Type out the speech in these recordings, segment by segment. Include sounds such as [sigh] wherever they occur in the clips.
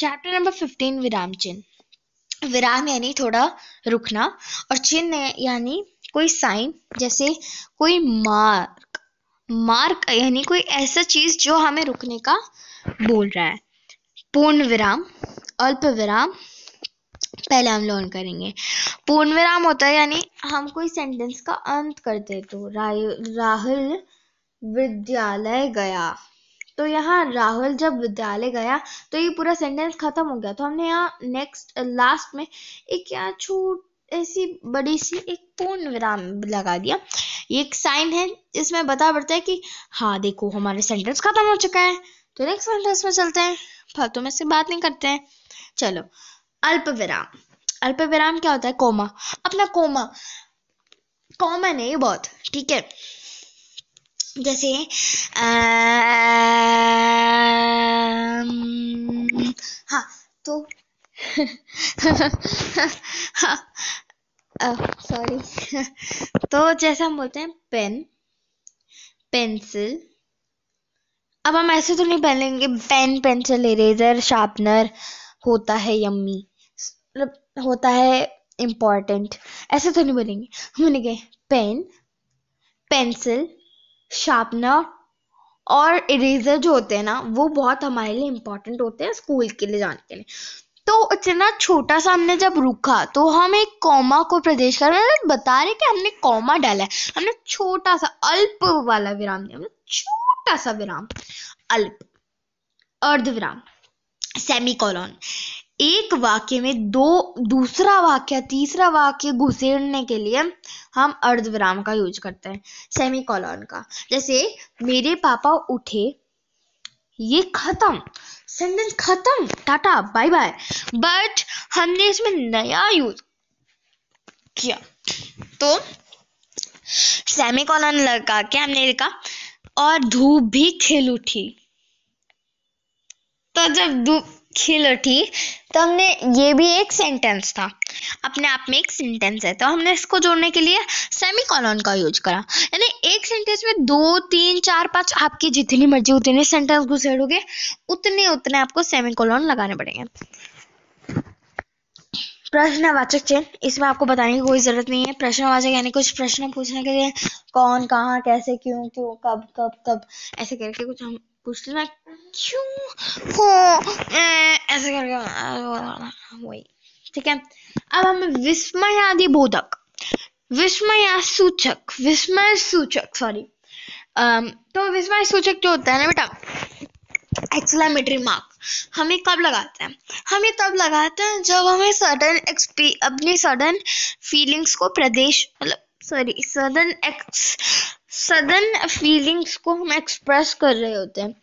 Chapter number fifteen विराम चिन्ह विराम यानी थोड़ा रुकना और चिन्ह यानी कोई साइन जैसे कोई मार्क मार्क यानी कोई ऐसा चीज जो हमें रुकने का बोल रहा है पूर्ण विराम अल्प विराम पहले हम लोन करेंगे पूर्ण विराम होता है यानी हम कोई सेंटेंस का अंत करते तो राहुल विद्यालय गया तो यहाँ राहुल जब विद्यालय गया तो ये पूरा सेंटेंस खत्म हो गया तो हमने यहाँ नेक्स्ट लास्ट में एक यहाँ छोट ऐसी बड़ी सी एक पूर्ण विराम लगा दिया ये एक साइन है इसमें बता पड़ता है कि हाँ देखो हमारे सेंटेंस खत्म हो चुका है तो नेक्स्ट सेंटेंस में चलते हैं फालतू में से बात नहीं करते हैं चलो अल्प विराम अल्प विराम क्या होता है कोमा अपना कोमा कॉमन है ये बहुत ठीक है जैसे हाँ तो सॉरी हाँ, तो जैसे हम बोलते हैं पेन पेंसिल अब हम ऐसे तो नहीं पहनेंगे पेन पेंसिल इरेजर शार्पनर होता है यम्मी मतलब होता है इम्पॉर्टेंट ऐसे तो नहीं बोलेंगे हम बोलेंगे पेन पेंसिल शार्पनर और इरेजर जो होते हैं ना वो बहुत हमारे लिए इम्पोर्टेंट होते हैं स्कूल के लिए जाने के लिए तो इतना छोटा सा हमने जब रुका तो हम एक कॉमा को प्रदेश कर रहे बता रहे कि हमने कॉमा डाला है हमने छोटा सा अल्प वाला विराम दिया हमने छोटा सा विराम अल्प अर्ध विराम सेमी कॉलोन एक वाक्य में दो दूसरा वाक्य तीसरा वाक्य घुसेड़ने के लिए हम अर्धविराम का यूज करते हैं सेमी कॉलोन का जैसे मेरे पापा उठे ये खत्म सेंटेंस खत्म टाटा बाय बाय बट हमने इसमें नया यूज किया तो सेमी कॉलोन लगा के हमने लिखा और धूप भी खिल उठी तो जब धूप खिलो ठीक तो हमने ये भी एक सेंटेंस था अपने आप में एक सेंटेंस है तो हमने इसको जोड़ने के लिए सेमी कॉलन का यूज करा यानी एक सेंटेंस में दो तीन चार पांच आपकी जितनी मर्जी उतने सेंटेंस घुसेड़ोगे उतने उतने आपको सेमी कॉलन लगाने पड़ेंगे प्रश्नवाचक चिन्ह इसमें आपको बताने की कोई ज़रूरत नहीं है प्रश्नवाचक यानी कुछ प्रश्न पूछने के लिए कौन कहाँ कैसे क्यों क्यों कब कब कब ऐसे करके कुछ हम पूछते ना क्यों हो हाँ, ऐसे करके वही ठीक है अब हम विस्मय आदि बोधक विस्मय सूचक विस्मय सूचक सॉरी तो विस्मय सूचक जो होता है ना बेटा एक्सलामेटरी मार्क हमें कब लगाते हैं हमें तब लगाते हैं जब हमें सडन एक्सपी अपनी सडन फीलिंग्स को प्रदेश मतलब सॉरी सडन एक्स सडन फीलिंग्स को हम एक्सप्रेस कर रहे होते हैं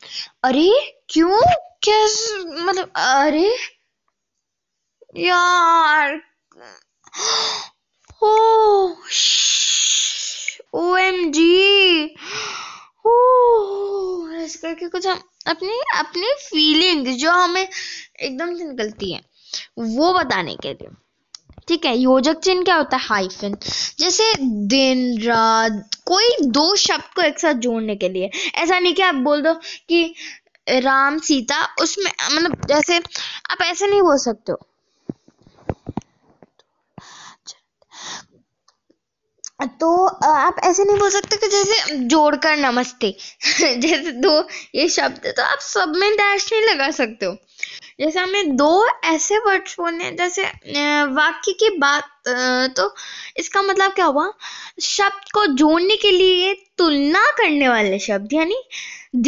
अरे क्यों कैस मतलब अरे यार ओ ओ एम जी ओ ऐसे करके कुछ हम अपनी अपनी फीलिंग जो हमें एकदम से निकलती है वो बताने के लिए ठीक है योजक चिन्ह क्या होता है हाइफन जैसे दिन रात कोई दो शब्द को एक साथ जोड़ने के लिए ऐसा नहीं कि आप बोल दो कि राम सीता उसमें मतलब जैसे आप ऐसे नहीं बोल सकते हो तो आप ऐसे नहीं बोल सकते कि जैसे जोड़कर नमस्ते [laughs] जैसे दो ये शब्द तो आप सब में डैश नहीं लगा सकते हो जैसे हमें दो ऐसे वर्ड्स बोलने जैसे वाक्य की बात तो इसका मतलब क्या हुआ शब्द को जोड़ने के लिए तुलना करने वाले शब्द यानी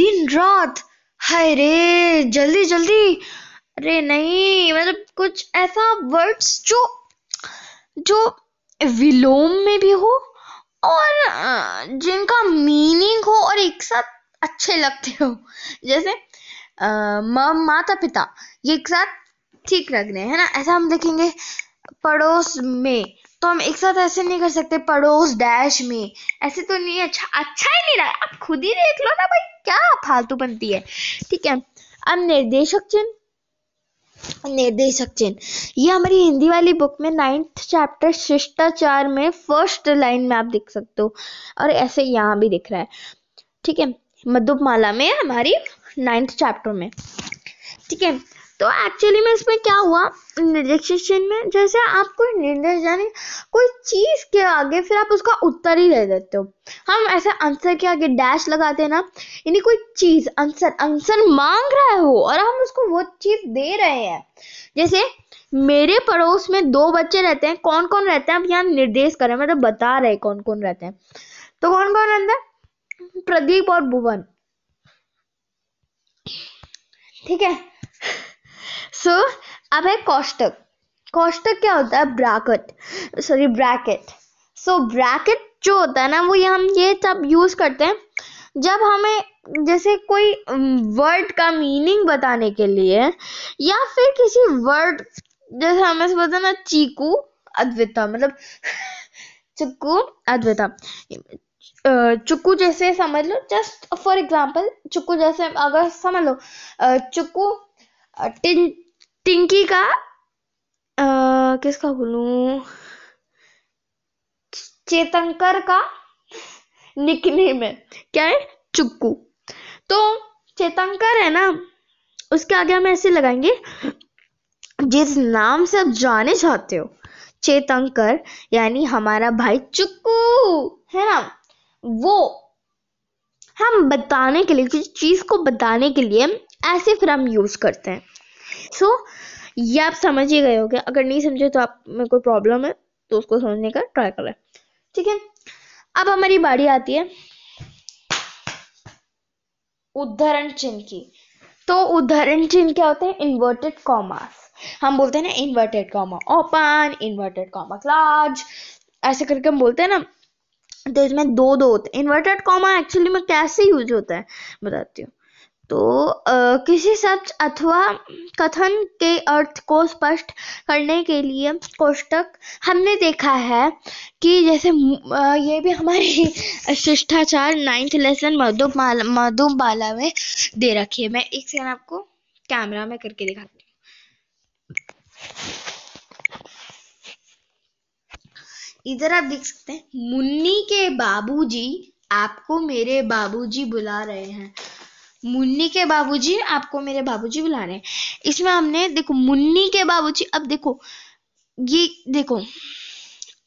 दिन रात हाय रे जल्दी जल्दी अरे नहीं मतलब कुछ ऐसा वर्ड्स जो जो विलोम में भी हो और जिनका मीनिंग हो और एक साथ अच्छे लगते हो जैसे मम माता पिता ये एक साथ ठीक लग रहे हैं ना ऐसा हम देखेंगे पड़ोस में तो हम एक साथ ऐसे नहीं कर सकते पड़ोस डैश में ऐसे तो नहीं अच्छा अच्छा ही नहीं रहा आप खुद ही देख लो ना भाई क्या फालतू बनती है ठीक है अब निर्देशक चिन्ह निर्देशक चिन्ह ये हमारी हिंदी वाली बुक में नाइन्थ चैप्टर शिष्टाचार में फर्स्ट लाइन में आप देख सकते हो और ऐसे यहाँ भी दिख रहा है ठीक है मधुपमाला में हमारी नाइन्थ चैप्टर में ठीक है तो एक्चुअली में इसमें क्या हुआ रिलैक्सेशन में जैसे आप कोई निर्देश यानी कोई चीज़ के आगे फिर आप उसका उत्तर ही दे देते हो हम ऐसे आंसर के आगे डैश लगाते हैं ना यानी कोई चीज़ आंसर आंसर मांग रहा है वो और हम उसको वो चीज़ दे रहे हैं जैसे मेरे पड़ोस में दो बच्चे रहते हैं कौन कौन रहते हैं अब यहाँ निर्देश कर रहे हैं मतलब बता रहे हैं कौन कौन रहते हैं तो कौन कौन रहता है प्रदीप और भुवन ठीक है सो so, अब है कौष्टक कौष्टक क्या होता है bracket sorry bracket so bracket जो होता है ना वो ये हम ये सब यूज़ करते हैं जब हमें जैसे कोई वर्ड का मीनिंग बताने के लिए या फिर किसी वर्ड जैसे हमें बोलते ना चीकू अद्विता मतलब [laughs] चुकू अद्विता चुक्कू जैसे समझ लो जस्ट फॉर एग्जाम्पल चुक्कू जैसे अगर समझ लो चुक्कू टिं, टिंकी का आ, किसका बोलू चेतंकर का निकनेम है क्या है चुक्कू तो चेतंकर है ना उसके आगे हम ऐसे लगाएंगे जिस नाम से आप जाने चाहते हो चेतंकर यानी हमारा भाई चुक्कू है ना वो हम बताने के लिए किसी चीज को बताने के लिए ऐसे फिर हम यूज़ करते हैं सो so, ये आप समझ ही गए हो अगर नहीं समझे तो आप में कोई प्रॉब्लम है तो उसको समझने का ट्राई करें ठीक है अब हमारी बारी आती है उदाहरण चिन्ह की तो उदाहरण चिन्ह क्या होते हैं इन्वर्टेड कॉमास हम बोलते हैं ना inverted comma open inverted comma close ऐसे करके हम बोलते हैं ना तो इसमें दो दो होते हैं इन्वर्टेड कॉमा एक्चुअली में कैसे यूज होता है बताती हूँ तो आ, किसी शब्द अथवा कथन के अर्थ को स्पष्ट करने के लिए कोष्टक हमने देखा है कि जैसे आ, ये भी हमारे [laughs] शिष्टाचार नाइन्थ लेसन मधु बाला में दे रखी है मैं एक सेकंड आपको कैमरा में करके दिखाती हूँ इधर आप देख सकते हैं मुन्नी के बाबूजी आपको मेरे बाबूजी बुला रहे हैं मुन्नी के बाबूजी आपको मेरे बाबूजी बुला रहे हैं इसमें हमने देखो मुन्नी के बाबूजी अब देखो ये देखो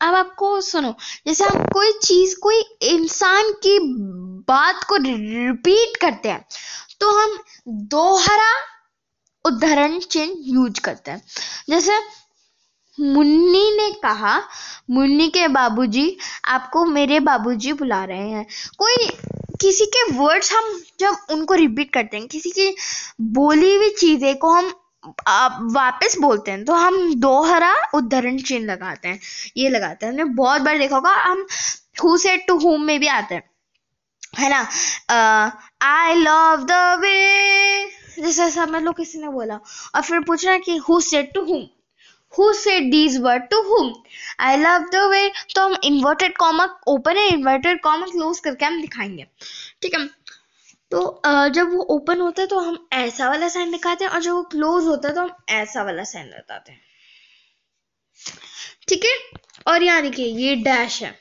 अब आपको सुनो जैसे हम कोई चीज कोई इंसान की बात को रिपीट करते हैं तो हम दोहरा उदाहरण चिन्ह यूज करते हैं जैसे मुन्नी ने कहा मुन्नी के बाबूजी आपको मेरे बाबूजी बुला रहे हैं कोई किसी के वर्ड्स हम जब उनको रिपीट करते हैं किसी की बोली हुई चीज़ें को हम वापस बोलते हैं तो हम दोहरा उद्धरण चिन्ह लगाते हैं ये लगाते हैं हमने बहुत बार देखा होगा हम हु से टू होम में भी आते हैं है ना आई लव द वे जैसे समझ लो किसी ने बोला और फिर पूछना कि who said to whom Who said these words to whom? I love the way तो हम inverted comma open है inverted comma close करके हम दिखाएंगे ठीक है तो जब वो ओपन होता है तो हम ऐसा वाला साइन दिखाते हैं और जब वो क्लोज होता है तो हम ऐसा वाला साइन बताते हैं ठीक है और यहाँ देखिए ये डैश है